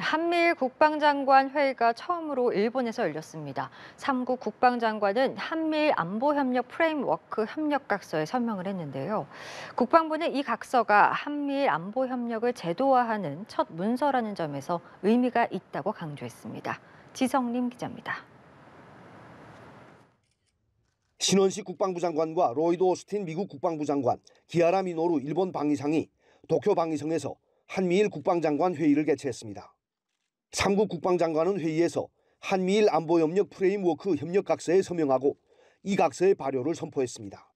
한미일 국방장관 회의가 처음으로 일본에서 열렸습니다. 3국 국방장관은 한미일 안보협력 프레임워크 협력각서에 서명을 했는데요. 국방부는 이 각서가 한미일 안보협력을 제도화하는 첫 문서라는 점에서 의미가 있다고 강조했습니다. 지성림 기자입니다. 신원식 국방부 장관과 로이드 오스틴 미국 국방부 장관, 기아라 미노루 일본 방위상이 도쿄 방위성에서 한미일 국방장관 회의를 개최했습니다. 삼국 국방장관은 회의에서 한미일 안보협력 프레임워크 협력각서에 서명하고 이 각서의 발효를 선포했습니다.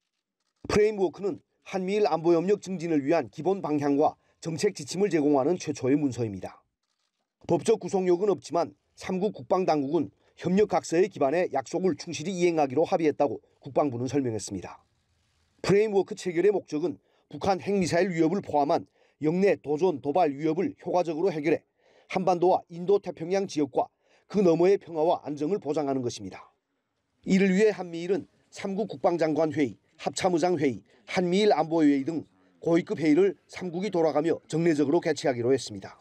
프레임워크는 한미일 안보협력 증진을 위한 기본 방향과 정책 지침을 제공하는 최초의 문서입니다. 법적 구속력은 없지만 삼국 국방당국은 협력각서의기반에 약속을 충실히 이행하기로 합의했다고 국방부는 설명했습니다. 프레임워크 체결의 목적은 북한 핵미사일 위협을 포함한 영내 도전, 도발 위협을 효과적으로 해결해 한반도와 인도태평양 지역과 그 너머의 평화와 안정을 보장하는 것입니다. 이를 위해 한미일은 3국 국방장관 회의, 합참의장 회의, 한미일 안보회의 등 고위급 회의를 3국이 돌아가며 정례적으로 개최하기로 했습니다.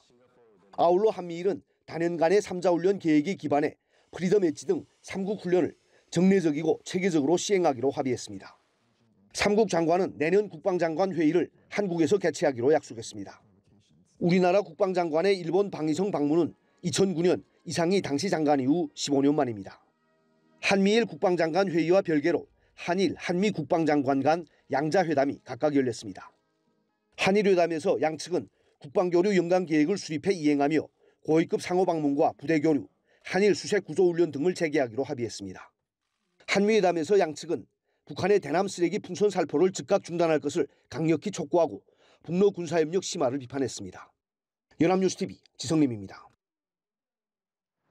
아울러 한미일은 단연간의 3자훈련 계획에 기반해 프리덤 엣지 등 3국 훈련을 정례적이고 체계적으로 시행하기로 합의했습니다. 3국 장관은 내년 국방장관 회의를 한국에서 개최하기로 약속했습니다. 우리나라 국방장관의 일본 방위성 방문은 2009년 이상희 당시 장관 이후 15년 만입니다. 한미일 국방장관 회의와 별개로 한일 한미 국방장관 간 양자회담이 각각 열렸습니다. 한일회담에서 양측은 국방교류 연간 계획을 수립해 이행하며 고위급 상호 방문과 부대 교류, 한일 수색 구조 훈련 등을 재개하기로 합의했습니다. 한미회담에서 양측은 북한의 대남 쓰레기 풍선 살포를 즉각 중단할 것을 강력히 촉구하고 북로 군사협력 심화를 비판했습니다. 연합뉴스TV 지성림입니다.